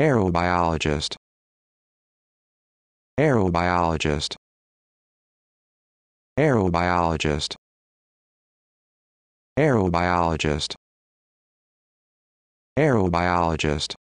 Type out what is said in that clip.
aerobiologist aerobiologist aerobiologist aerobiologist aerobiologist